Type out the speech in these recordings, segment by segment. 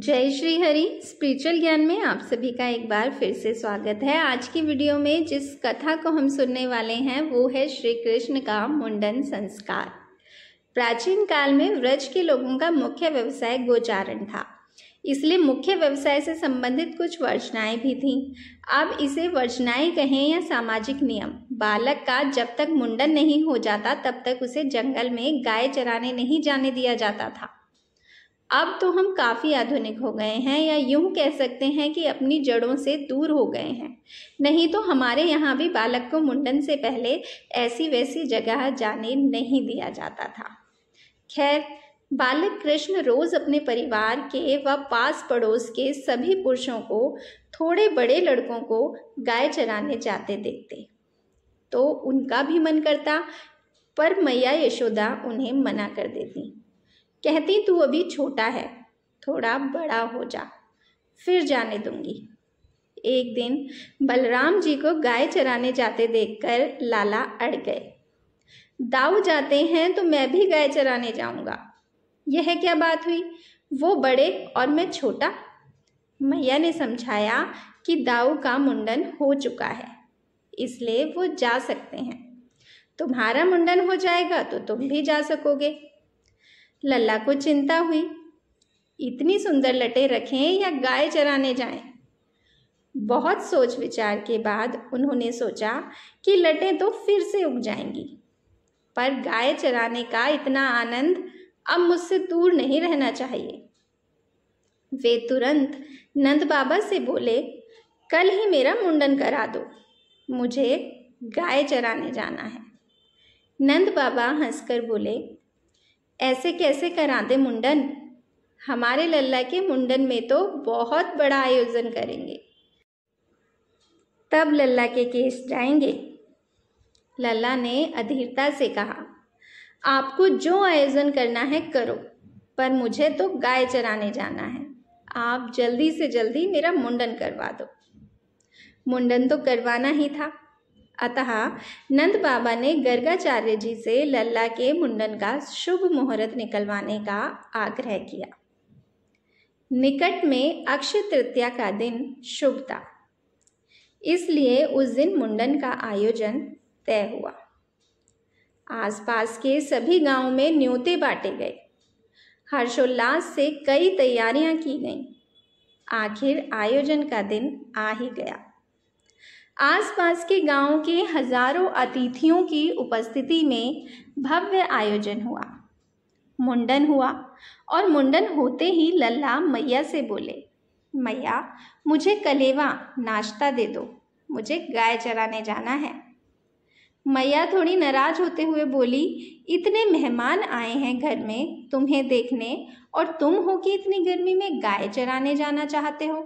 जय श्री हरि स्पिरिचुअल ज्ञान में आप सभी का एक बार फिर से स्वागत है आज की वीडियो में जिस कथा को हम सुनने वाले हैं वो है श्री कृष्ण का मुंडन संस्कार प्राचीन काल में व्रज के लोगों का मुख्य व्यवसाय गोचारण था इसलिए मुख्य व्यवसाय से संबंधित कुछ वर्जनाएँ भी थीं अब इसे वर्जनाएँ कहें या सामाजिक नियम बालक का जब तक मुंडन नहीं हो जाता तब तक उसे जंगल में गाय चराने नहीं जाने दिया जाता था अब तो हम काफ़ी आधुनिक हो गए हैं या यूं कह सकते हैं कि अपनी जड़ों से दूर हो गए हैं नहीं तो हमारे यहाँ भी बालक को मुंडन से पहले ऐसी वैसी जगह जाने नहीं दिया जाता था खैर बालक कृष्ण रोज़ अपने परिवार के व पास पड़ोस के सभी पुरुषों को थोड़े बड़े लड़कों को गाय चराने जाते देखते तो उनका भी मन करता पर मैया यशोदा उन्हें मना कर देती कहती तू अभी छोटा है थोड़ा बड़ा हो जा फिर जाने दूंगी एक दिन बलराम जी को गाय चराने जाते देखकर लाला अड़ गए दाऊ जाते हैं तो मैं भी गाय चराने जाऊंगा यह क्या बात हुई वो बड़े और मैं छोटा मैया ने समझाया कि दाऊ का मुंडन हो चुका है इसलिए वो जा सकते हैं तुम्हारा मुंडन हो जाएगा तो तुम भी जा सकोगे लल्ला को चिंता हुई इतनी सुंदर लटे रखें या गाय चराने जाएं? बहुत सोच विचार के बाद उन्होंने सोचा कि लटें तो फिर से उग जाएंगी पर गाय चराने का इतना आनंद अब मुझसे दूर नहीं रहना चाहिए वे तुरंत नंद बाबा से बोले कल ही मेरा मुंडन करा दो मुझे गाय चराने जाना है नंद बाबा हंसकर बोले ऐसे कैसे करा दे मुंडन हमारे लल्ला के मुंडन में तो बहुत बड़ा आयोजन करेंगे तब लल्ला के केस जाएंगे लल्ला ने अधीरता से कहा आपको जो आयोजन करना है करो पर मुझे तो गाय चराने जाना है आप जल्दी से जल्दी मेरा मुंडन करवा दो मुंडन तो करवाना ही था अतः नंद बाबा ने गर्गाचार्य जी से लल्ला के मुंडन का शुभ मुहूर्त निकलवाने का आग्रह किया निकट में अक्षय तृतीया का दिन शुभ था इसलिए उस दिन मुंडन का आयोजन तय हुआ आसपास के सभी गांवों में न्योते बांटे गए हर्षोल्लास से कई तैयारियां की गईं आखिर आयोजन का दिन आ ही गया आसपास के गांव के हजारों अतिथियों की उपस्थिति में भव्य आयोजन हुआ मुंडन हुआ और मुंडन होते ही लल्ला मैया से बोले मैया मुझे कलेवा नाश्ता दे दो मुझे गाय चराने जाना है मैया थोड़ी नाराज होते हुए बोली इतने मेहमान आए हैं घर में तुम्हें देखने और तुम हो कि इतनी गर्मी में गाय चराने जाना चाहते हो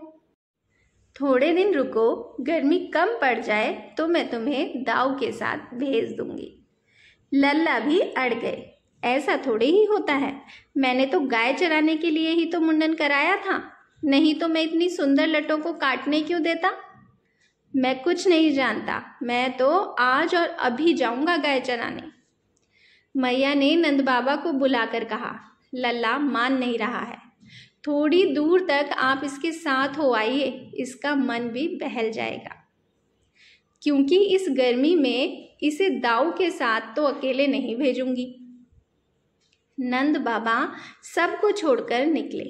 थोड़े दिन रुको गर्मी कम पड़ जाए तो मैं तुम्हें दाऊ के साथ भेज दूंगी लल्ला भी अड़ गए ऐसा थोड़े ही होता है मैंने तो गाय चराने के लिए ही तो मुंडन कराया था नहीं तो मैं इतनी सुंदर लटों को काटने क्यों देता मैं कुछ नहीं जानता मैं तो आज और अभी जाऊंगा गाय चराने मैया ने नंद बाबा को बुलाकर कहा लल्ला मान नहीं रहा है थोड़ी दूर तक आप इसके साथ हो आइए इसका मन भी बहल जाएगा क्योंकि इस गर्मी में इसे दाऊ के साथ तो अकेले नहीं भेजूंगी नंद बाबा सबको छोड़कर निकले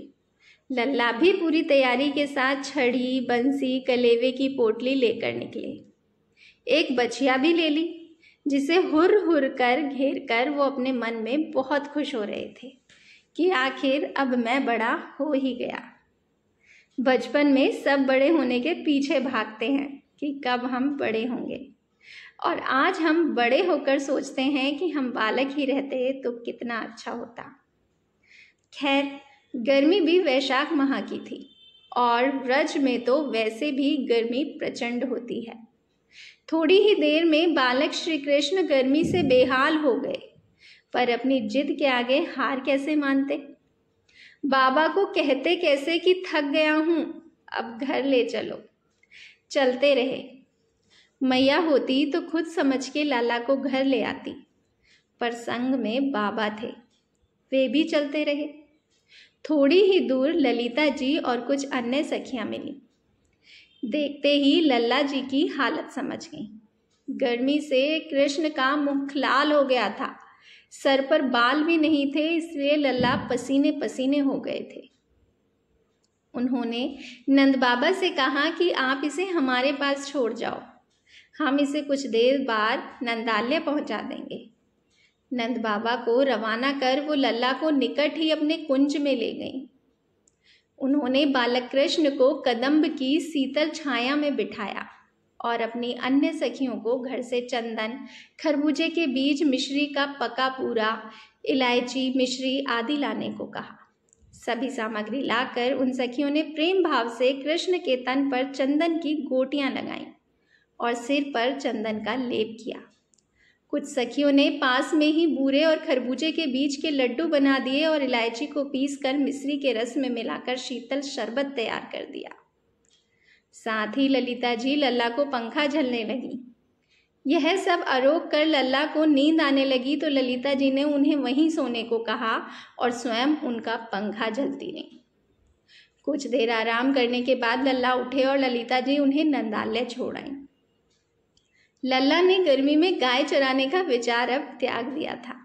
लल्ला भी पूरी तैयारी के साथ छड़ी बंसी कलेवे की पोटली लेकर निकले एक बछिया भी ले ली जिसे हुर हुर कर घेर कर वो अपने मन में बहुत खुश हो रहे थे कि आखिर अब मैं बड़ा हो ही गया बचपन में सब बड़े होने के पीछे भागते हैं कि कब हम बड़े होंगे और आज हम बड़े होकर सोचते हैं कि हम बालक ही रहते तो कितना अच्छा होता खैर गर्मी भी वैशाख माह की थी और व्रज में तो वैसे भी गर्मी प्रचंड होती है थोड़ी ही देर में बालक श्री कृष्ण गर्मी से बेहाल हो गए पर अपनी जिद के आगे हार कैसे मानते बाबा को कहते कैसे कि थक गया हूँ अब घर ले चलो चलते रहे मैया होती तो खुद समझ के लाला को घर ले आती पर संग में बाबा थे वे भी चलते रहे थोड़ी ही दूर ललिता जी और कुछ अन्य सखियां मिली देखते ही लल्ला जी की हालत समझ गई गर्मी से कृष्ण का मुख लाल हो गया था सर पर बाल भी नहीं थे इसलिए लल्ला पसीने पसीने हो गए थे उन्होंने नंद बाबा से कहा कि आप इसे हमारे पास छोड़ जाओ हम इसे कुछ देर बाद नंदालय पहुंचा देंगे नंद बाबा को रवाना कर वो लल्ला को निकट ही अपने कुंज में ले गई उन्होंने बालक कृष्ण को कदम्ब की शीतल छाया में बिठाया और अपनी अन्य सखियों को घर से चंदन खरबूजे के बीज मिश्री का पका पूरा इलायची मिश्री आदि लाने को कहा सभी सामग्री लाकर उन सखियों ने प्रेम भाव से कृष्ण के तन पर चंदन की गोटियां लगाईं और सिर पर चंदन का लेप किया कुछ सखियों ने पास में ही बूरे और खरबूजे के बीज के लड्डू बना दिए और इलायची को पीसकर मिश्री के रस में मिलाकर शीतल शरबत तैयार कर दिया साथ ही ललिता जी लल्ला को पंखा झलने लगी यह सब आरोप कर लल्ला को नींद आने लगी तो ललिता जी ने उन्हें वहीं सोने को कहा और स्वयं उनका पंखा झलती रही कुछ देर आराम करने के बाद लल्ला उठे और ललिता जी उन्हें नंदालय छोड़ आई लल्ला ने गर्मी में गाय चराने का विचार अब त्याग दिया था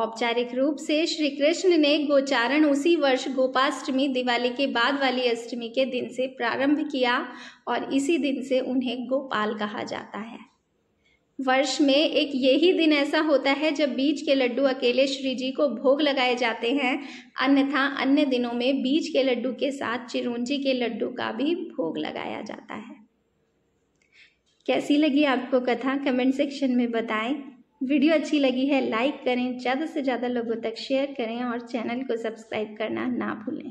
औपचारिक रूप से श्री कृष्ण ने गोचारण उसी वर्ष गोपाष्टमी दिवाली के बाद वाली अष्टमी के दिन से प्रारंभ किया और इसी दिन से उन्हें गोपाल कहा जाता है वर्ष में एक यही दिन ऐसा होता है जब बीज के लड्डू अकेले श्री जी को भोग लगाए जाते हैं अन्यथा अन्य दिनों में बीज के लड्डू के साथ चिरुंजी के लड्डू का भी भोग लगाया जाता है कैसी लगी आपको कथा कमेंट सेक्शन में बताएं वीडियो अच्छी लगी है लाइक करें ज़्यादा से ज़्यादा लोगों तक शेयर करें और चैनल को सब्सक्राइब करना ना भूलें